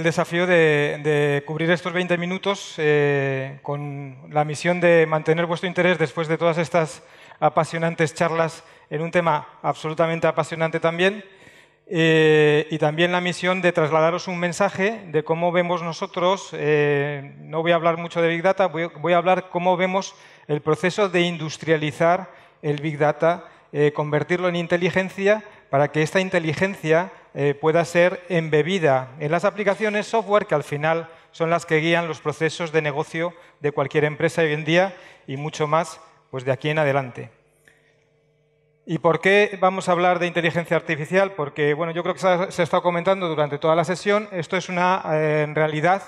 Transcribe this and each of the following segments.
el desafío de, cubrir estos 20 minutos eh, con la misión de mantener vuestro interés después de todas estas apasionantes charlas en un tema absolutamente apasionante también. Eh, y también la misión de trasladaros un mensaje de cómo vemos nosotros, eh, no voy a hablar mucho de Big Data, voy, a hablar cómo vemos el proceso de industrializar el Big Data, convertirlo en inteligencia para que esta inteligencia eh, pueda ser embebida en las aplicaciones software que al final son las que guían los procesos de negocio de cualquier empresa hoy en día y mucho más pues de aquí en adelante. ¿Y por qué vamos a hablar de inteligencia artificial? Porque bueno, yo creo que se ha, estado comentando durante toda la sesión, esto es una eh, realidad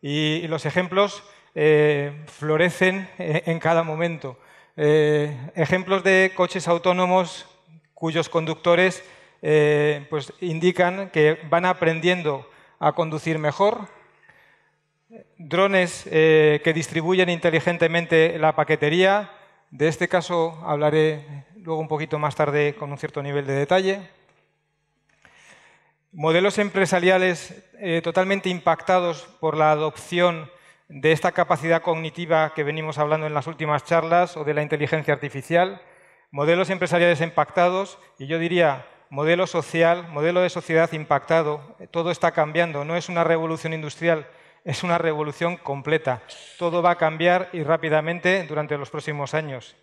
y, los ejemplos eh, florecen e-, en cada momento. ejemplos de coches autónomos cuyos conductores eh, pues indican que van aprendiendo a conducir mejor. Drones eh, que distribuyen inteligentemente la paquetería. De este caso hablaré luego un poquito más tarde con un cierto nivel de detalle. Modelos empresariales eh, totalmente impactados por la adopción de esta capacidad cognitiva que venimos hablando en las últimas charlas o de la inteligencia artificial, modelos empresariales impactados y yo diría modelo social, modelo de sociedad impactado, todo está cambiando, no es una revolución industrial, es una revolución completa. Todo va a cambiar y rápidamente durante los próximos años.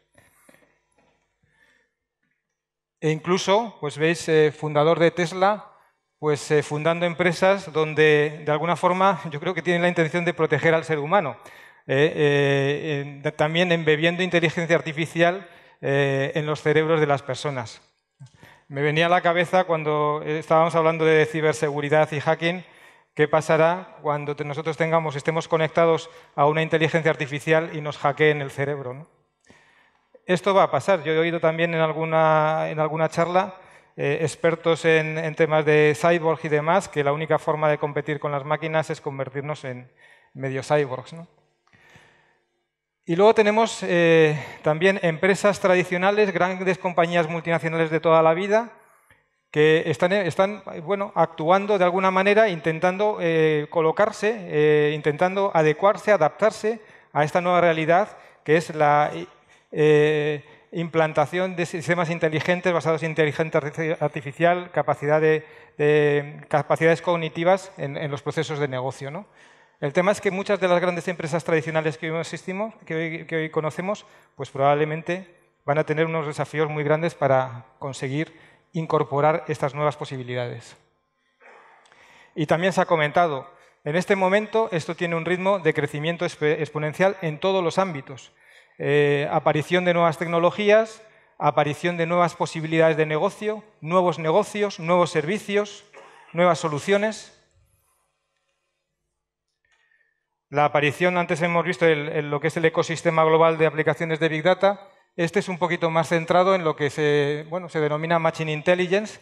E incluso, pues veis, eh, fundador de Tesla, pues eh, fundando empresas donde de alguna forma yo creo que tienen la intención de proteger al ser humano. Eh, también embebiendo inteligencia artificial en los cerebros de las personas. Me venía a la cabeza cuando estábamos hablando de ciberseguridad y hacking, qué pasará cuando nosotros tengamos, estemos conectados a una inteligencia artificial y nos hackeen el cerebro. Esto va a pasar. Yo he oído también en alguna, en alguna charla eh, expertos en, temas de cyborg y demás que la única forma de competir con las máquinas es convertirnos en medio cyborgs. Y luego tenemos eh, también empresas tradicionales, grandes compañías multinacionales de toda la vida, que están, bueno, actuando de alguna manera, intentando eh, colocarse, eh, intentando adecuarse, adaptarse a esta nueva realidad que es la implantación de sistemas inteligentes basados en inteligencia artificial, capacidades cognitivas en, en, los procesos de negocio. ¿no? El tema es que muchas de las grandes empresas tradicionales que hoy, existimos, que hoy, conocemos, pues probablemente van a tener unos desafíos muy grandes para conseguir incorporar estas nuevas posibilidades. Y también se ha comentado, en este momento esto tiene un ritmo de crecimiento exponencial en todos los ámbitos. Eh, aparición de nuevas tecnologías, aparición de nuevas posibilidades de negocio, nuevos negocios, nuevos servicios, nuevas soluciones. La aparición, antes hemos visto lo que es el ecosistema global de aplicaciones de Big Data. Este es un poquito más centrado en lo que se, bueno, se denomina Machine Intelligence.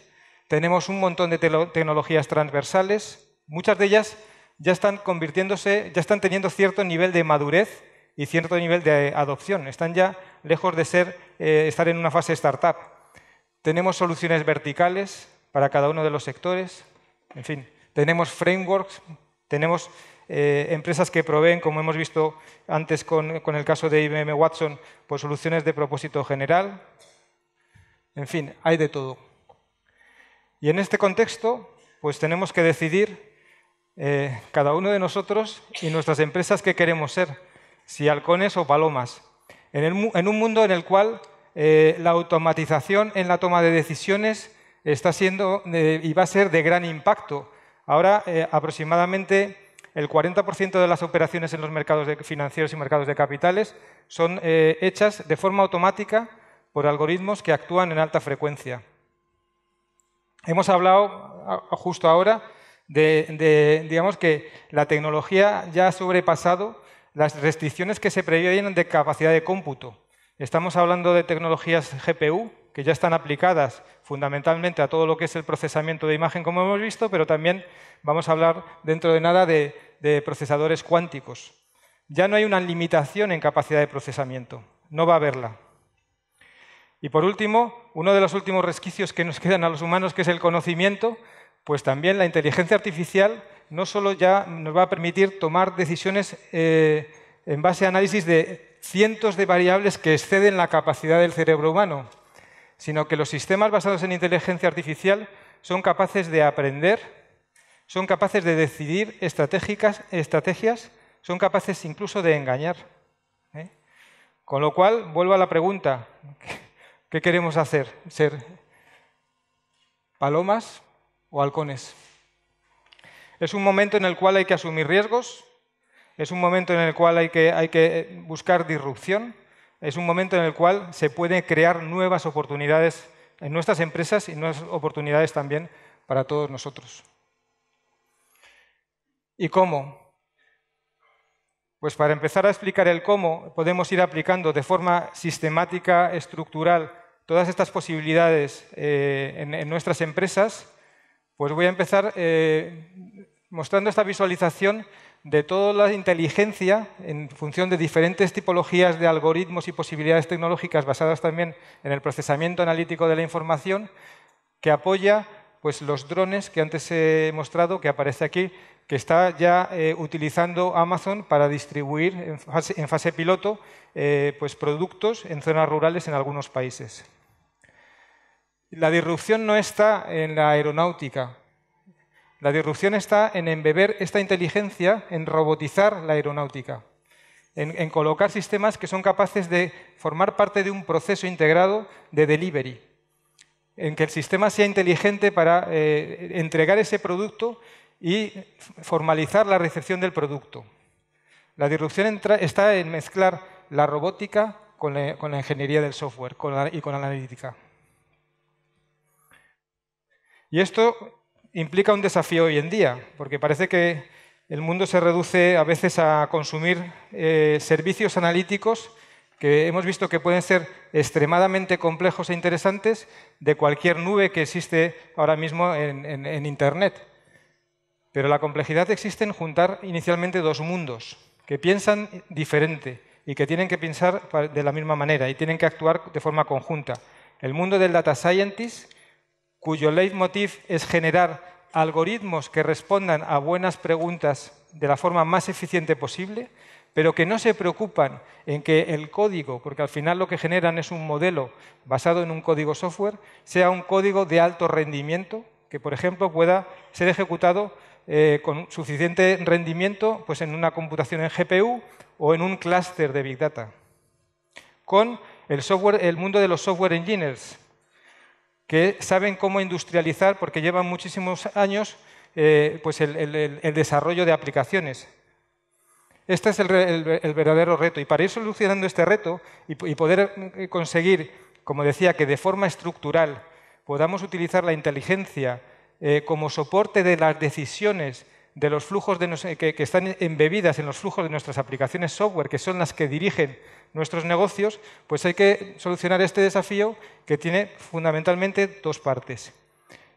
Tenemos un montón de tecnologías transversales. Muchas de ellas ya están convirtiéndose, ya están teniendo cierto nivel de madurez y cierto nivel de adopción. Están ya lejos de ser, eh, estar en una fase startup. Tenemos soluciones verticales para cada uno de los sectores. En fin, tenemos frameworks, tenemos eh, empresas que proveen, como hemos visto antes con, el caso de IBM Watson, por pues soluciones de propósito general. En fin, hay de todo. Y en este contexto, pues tenemos que decidir eh, cada uno de nosotros y nuestras empresas qué queremos ser, si halcones o palomas, en, un mundo en el cual eh, la automatización en la toma de decisiones está siendo y va a ser de gran impacto. Ahora, aproximadamente el 40% de las operaciones en los mercados financieros y mercados de capitales son eh, hechas de forma automática por algoritmos que actúan en alta frecuencia. Hemos hablado justo ahora de, digamos que la tecnología ya ha sobrepasado las restricciones que se previenen de capacidad de cómputo. Estamos hablando de tecnologías GPU, que ya están aplicadas fundamentalmente a todo lo que es el procesamiento de imagen, como hemos visto, pero también vamos a hablar dentro de nada de de procesadores cuánticos. Ya no hay una limitación en capacidad de procesamiento, no va a haberla. Y por último, uno de los últimos resquicios que nos quedan a los humanos, que es el conocimiento, pues también la inteligencia artificial no solo ya nos va a permitir tomar decisiones eh, en base a análisis de cientos de variables que exceden la capacidad del cerebro humano, sino que los sistemas basados en inteligencia artificial son capaces de aprender son capaces de decidir estrategias, son capaces incluso de engañar. ¿eh? Con lo cual, vuelvo a la pregunta, ¿qué queremos hacer? ¿Ser palomas o halcones? Es un momento en el cual hay que asumir riesgos, es un momento en el cual hay hay que buscar disrupción, es un momento en el cual se pueden crear nuevas oportunidades en nuestras empresas y nuevas oportunidades también para todos nosotros. ¿Y cómo? Pues para empezar a explicar el cómo, podemos ir aplicando de forma sistemática, estructural, todas estas posibilidades eh, en, nuestras empresas, pues voy a empezar eh, mostrando esta visualización de toda la inteligencia en función de diferentes tipologías de algoritmos y posibilidades tecnológicas basadas también en el procesamiento analítico de la información que apoya pues los drones que antes he mostrado, que aparece aquí, que está ya eh, utilizando Amazon para distribuir en fase, piloto eh, pues productos en zonas rurales en algunos países. La disrupción no está en la aeronáutica. La disrupción está en embeber esta inteligencia, en robotizar la aeronáutica, en colocar sistemas que son capaces de formar parte de un proceso integrado de delivery en que el sistema sea inteligente para eh, entregar ese producto y formalizar la recepción del producto. La disrupción está en mezclar la robótica con la, ingeniería del software y con la analítica. Y esto implica un desafío hoy en día, porque parece que el mundo se reduce a veces a consumir eh, servicios analíticos que hemos visto que pueden ser extremadamente complejos e interesantes de cualquier nube que existe ahora mismo en, Internet. Pero la complejidad existe en juntar inicialmente dos mundos que piensan diferente y que tienen que pensar de la misma manera y tienen que actuar de forma conjunta. El mundo del data scientist, cuyo leitmotiv es generar algoritmos que respondan a buenas preguntas de la forma más eficiente posible, pero que no se preocupan en que el código, porque al final lo que generan es un modelo basado en un código software, sea un código de alto rendimiento, que por ejemplo pueda ser ejecutado eh, con suficiente rendimiento pues, en una computación en GPU o en un clúster de Big Data. Con el, software, el mundo de los software engineers, que saben cómo industrializar porque llevan muchísimos años eh, pues el desarrollo de aplicaciones este es el, verdadero reto. Y para ir solucionando este reto y, poder eh, conseguir, como decía, que de forma estructural podamos utilizar la inteligencia eh, como soporte de las decisiones de los flujos eh, que, que, están embebidas en los flujos de nuestras aplicaciones software, que son las que dirigen nuestros negocios, pues hay que solucionar este desafío que tiene fundamentalmente dos partes.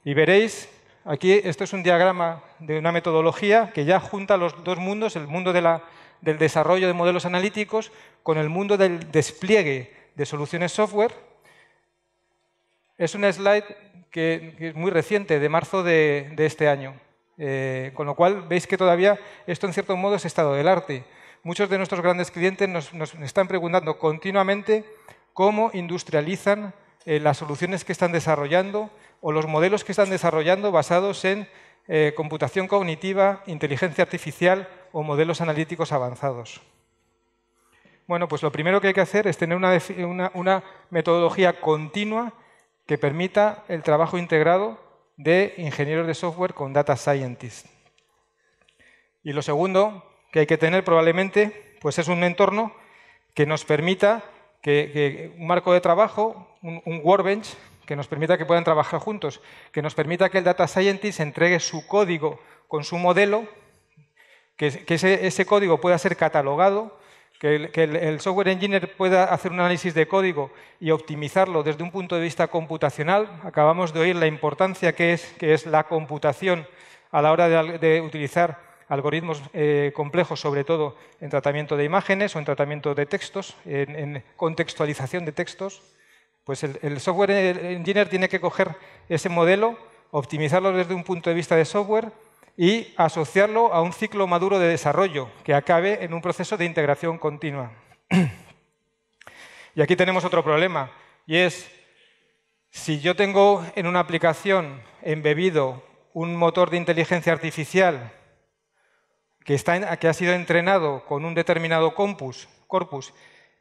Y veréis Aquí, esto es un diagrama de una metodología que ya junta los dos mundos, el mundo del desarrollo de modelos analíticos con el mundo del despliegue de soluciones software. Es un slide que, es muy reciente, de marzo de, este año. Eh, con lo cual, veis que todavía esto, en cierto modo, es estado del arte. Muchos de nuestros grandes clientes nos, están preguntando continuamente cómo industrializan eh, las soluciones que están desarrollando o los modelos que están desarrollando basados en eh, computación cognitiva, inteligencia artificial o modelos analíticos avanzados. Bueno, pues lo primero que hay que hacer es tener una, metodología continua que permita el trabajo integrado de ingenieros de software con data scientists. Y lo segundo que hay que tener probablemente pues es un entorno que nos permita que, un marco de trabajo, un workbench que nos permita que puedan trabajar juntos, que nos permita que el data scientist entregue su código con su modelo, que, ese, código pueda ser catalogado, que, el, software engineer pueda hacer un análisis de código y optimizarlo desde un punto de vista computacional. Acabamos de oír la importancia que es, la computación a la hora de, utilizar algoritmos eh, complejos, sobre todo en tratamiento de imágenes o en tratamiento de textos, en contextualización de textos. Pues el, software engineer tiene que coger ese modelo, optimizarlo desde un punto de vista de software y asociarlo a un ciclo maduro de desarrollo que acabe en un proceso de integración continua. y aquí tenemos otro problema, y es si yo tengo en una aplicación embebido un motor de inteligencia artificial que, está, que ha sido entrenado con un determinado corpus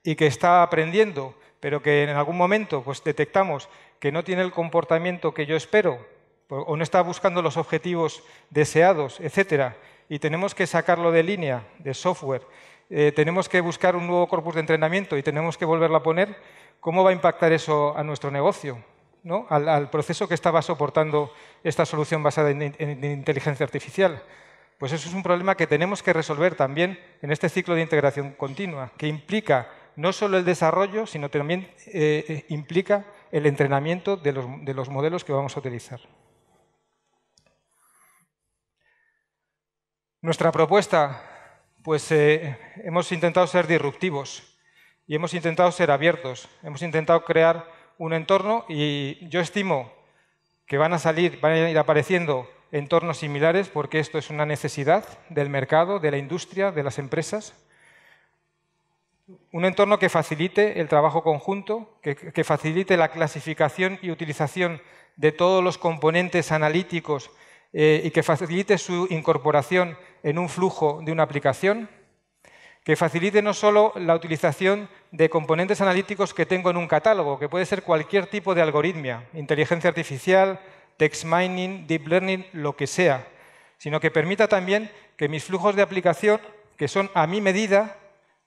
y que está aprendiendo pero que en algún momento pues, detectamos que no tiene el comportamiento que yo espero o no está buscando los objetivos deseados, etcétera, y tenemos que sacarlo de línea, de software, eh, tenemos que buscar un nuevo corpus de entrenamiento y tenemos que volverlo a poner, ¿cómo va a impactar eso a nuestro negocio? ¿no? Al, proceso que estaba soportando esta solución basada en, inteligencia artificial. Pues eso es un problema que tenemos que resolver también en este ciclo de integración continua, que implica no solo el desarrollo, sino también eh, eh, implica el entrenamiento de los, modelos que vamos a utilizar. Nuestra propuesta, pues eh, hemos intentado ser disruptivos y hemos intentado ser abiertos, hemos intentado crear un entorno y yo estimo que van a salir, van a ir apareciendo entornos similares porque esto es una necesidad del mercado, de la industria, de las empresas un entorno que facilite el trabajo conjunto, que, facilite la clasificación y utilización de todos los componentes analíticos eh, y que facilite su incorporación en un flujo de una aplicación, que facilite no solo la utilización de componentes analíticos que tengo en un catálogo, que puede ser cualquier tipo de algoritmia, inteligencia artificial, text mining, deep learning, lo que sea, sino que permita también que mis flujos de aplicación, que son a mi medida,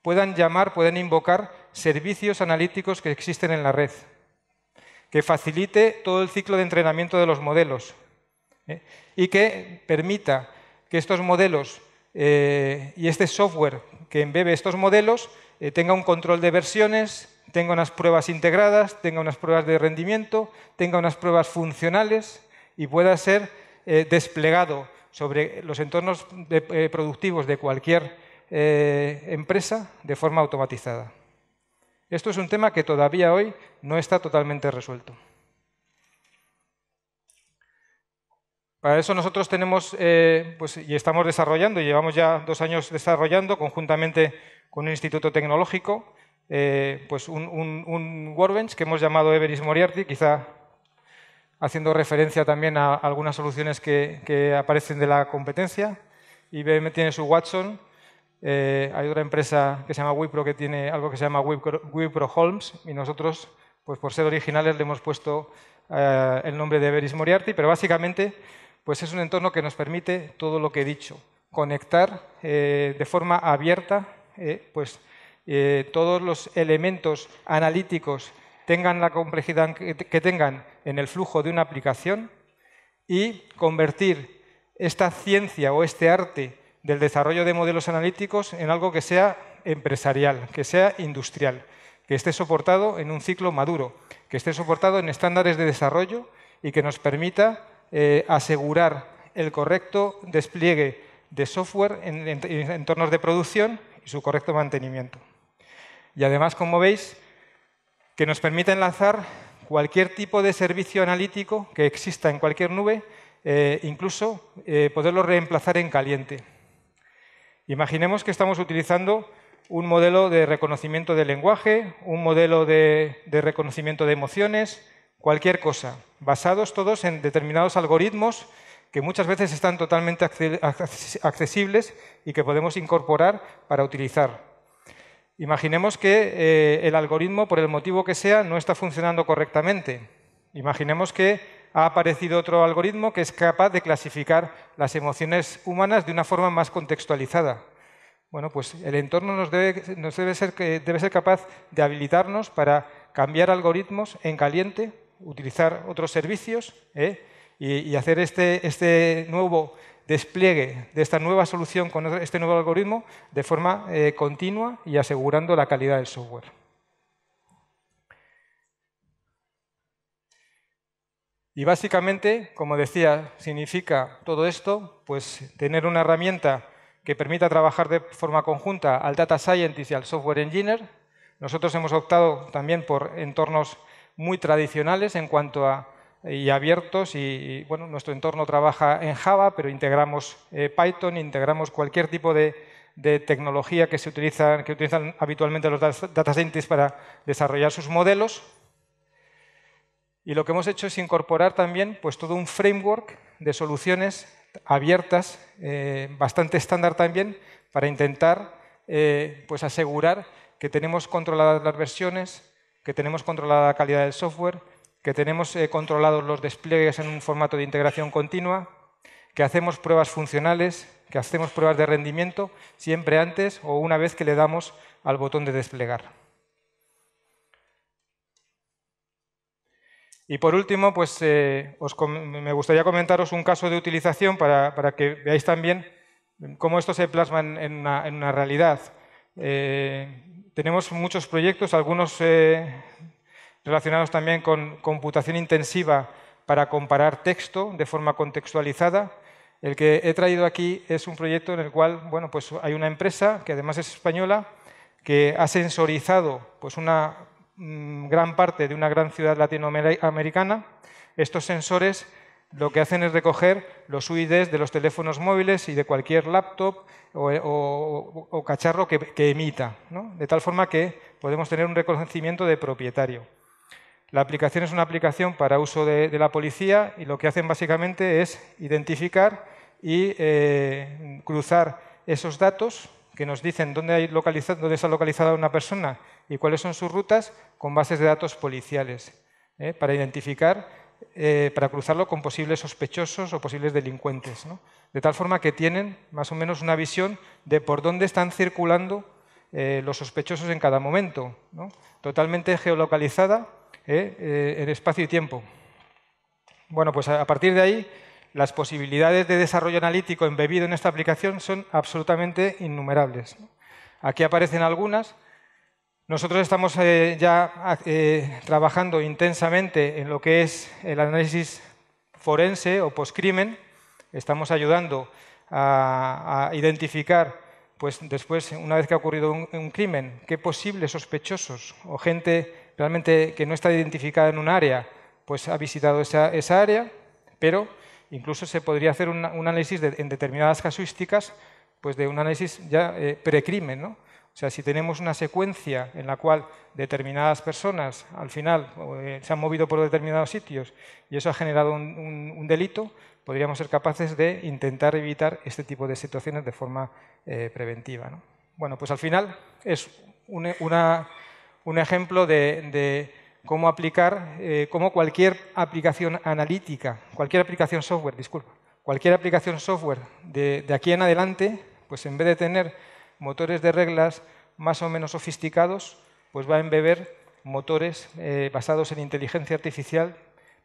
puedan llamar, puedan invocar servicios analíticos que existen en la red, que facilite todo el ciclo de entrenamiento de los modelos ¿eh? y que permita que estos modelos eh, y este software que embebe estos modelos eh, tenga un control de versiones, tenga unas pruebas integradas, tenga unas pruebas de rendimiento, tenga unas pruebas funcionales y pueda ser desplegado sobre los entornos productivos de cualquier eh, empresa de forma automatizada. Esto es un tema que todavía hoy no está totalmente resuelto. Para eso nosotros tenemos eh, pues, y estamos desarrollando, llevamos ya dos años desarrollando conjuntamente con un instituto tecnológico, eh, pues un, un, que hemos llamado Everis Moriarty, quizá haciendo referencia también a algunas soluciones que, que aparecen de la competencia. IBM tiene su Watson, eh, hay otra empresa que se llama Wipro que tiene algo que se llama Wipro, Holmes y nosotros, pues por ser originales, le hemos puesto eh, el nombre de Beris Moriarty, pero básicamente pues es un entorno que nos permite todo lo que he dicho, conectar eh, de forma abierta pues, todos los elementos analíticos, tengan la complejidad que tengan en el flujo de una aplicación y convertir esta ciencia o este arte del desarrollo de modelos analíticos en algo que sea empresarial, que sea industrial, que esté soportado en un ciclo maduro, que esté soportado en estándares de desarrollo y que nos permita eh, asegurar el correcto despliegue de software en, entornos de producción y su correcto mantenimiento. Y además, como veis, que nos permita enlazar cualquier tipo de servicio analítico que exista en cualquier nube, eh, incluso eh, poderlo reemplazar en caliente. Imaginemos que estamos utilizando un modelo de reconocimiento de lenguaje, un modelo de, reconocimiento de emociones, cualquier cosa, basados todos en determinados algoritmos que muchas veces están totalmente accesibles y que podemos incorporar para utilizar. Imaginemos que eh, el algoritmo, por el motivo que sea, no está funcionando correctamente. Imaginemos que ha aparecido otro algoritmo que es capaz de clasificar las emociones humanas de una forma más contextualizada. Bueno, pues el entorno nos debe, ser, capaz de habilitarnos para cambiar algoritmos en caliente, utilizar otros servicios ¿eh? y, hacer este, este, nuevo despliegue de esta nueva solución con este nuevo algoritmo de forma eh, continua y asegurando la calidad del software. Y básicamente, como decía, significa todo esto, pues tener una herramienta que permita trabajar de forma conjunta al data scientist y al software engineer. Nosotros hemos optado también por entornos muy tradicionales en cuanto a y abiertos y, bueno, nuestro entorno trabaja en Java, pero integramos eh, Python, integramos cualquier tipo de, tecnología que se utilizan, que utilizan habitualmente los data scientists para desarrollar sus modelos y lo que hemos hecho es incorporar también pues, todo un framework de soluciones abiertas, eh, bastante estándar también, para intentar eh, pues asegurar que tenemos controladas las versiones, que tenemos controlada la calidad del software, que tenemos eh, controlados los despliegues en un formato de integración continua, que hacemos pruebas funcionales, que hacemos pruebas de rendimiento siempre antes o una vez que le damos al botón de desplegar. Y por último, pues eh, me gustaría comentaros un caso de utilización para, que veáis también cómo esto se plasma en una, realidad. Eh, tenemos muchos proyectos, algunos eh, relacionados también con computación intensiva para comparar texto de forma contextualizada. El que he traído aquí es un proyecto en el cual bueno, pues hay una empresa que además es española que ha sensorizado pues una Mm, gran parte de una gran ciudad latinoamericana, estos sensores lo que hacen es recoger los UIDs de los teléfonos móviles y de cualquier laptop o, cacharro que, emita, de tal forma que podemos tener un reconocimiento de propietario. La aplicación es una aplicación para uso de, la policía y lo que hacen básicamente es identificar y eh, cruzar esos datos que nos dicen dónde, hay localizado, dónde localizada una persona y cuáles son sus rutas con bases de datos policiales ¿eh? para identificar, eh, para cruzarlo con posibles sospechosos o posibles delincuentes. De tal forma que tienen más o menos una visión de por dónde están circulando eh, los sospechosos en cada momento, totalmente geolocalizada en espacio y tiempo. Bueno, pues a partir de ahí, las posibilidades de desarrollo analítico embebido en esta aplicación son absolutamente innumerables. Aquí aparecen algunas, nosotros estamos eh, ya eh, trabajando intensamente en lo que es el análisis forense o postcrimen. Estamos ayudando a, identificar, pues después, una vez que ha ocurrido un, crimen, qué posibles sospechosos o gente realmente que no está identificada en un área, pues ha visitado esa, área, pero incluso se podría hacer un, análisis en determinadas casuísticas, pues de un análisis ya eh, precrimen, ¿no? O sea, si tenemos una secuencia en la cual determinadas personas al final eh, se han movido por determinados sitios y eso ha generado un, delito, podríamos ser capaces de intentar evitar este tipo de situaciones de forma eh, preventiva. Bueno, pues al final es un, ejemplo de, cómo aplicar, eh, cómo cualquier aplicación analítica, cualquier aplicación software, disculpa, cualquier aplicación software de, aquí en adelante, pues en vez de tener motores de reglas más o menos sofisticados, pues va a embeber motores eh, basados en inteligencia artificial,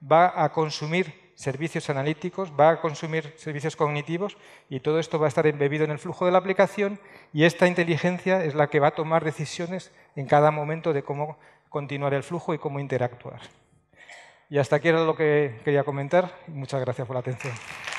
va a consumir servicios analíticos, va a consumir servicios cognitivos y todo esto va a estar embebido en el flujo de la aplicación y esta inteligencia es la que va a tomar decisiones en cada momento de cómo continuar el flujo y cómo interactuar. Y hasta aquí era lo que quería comentar. Muchas gracias por la atención.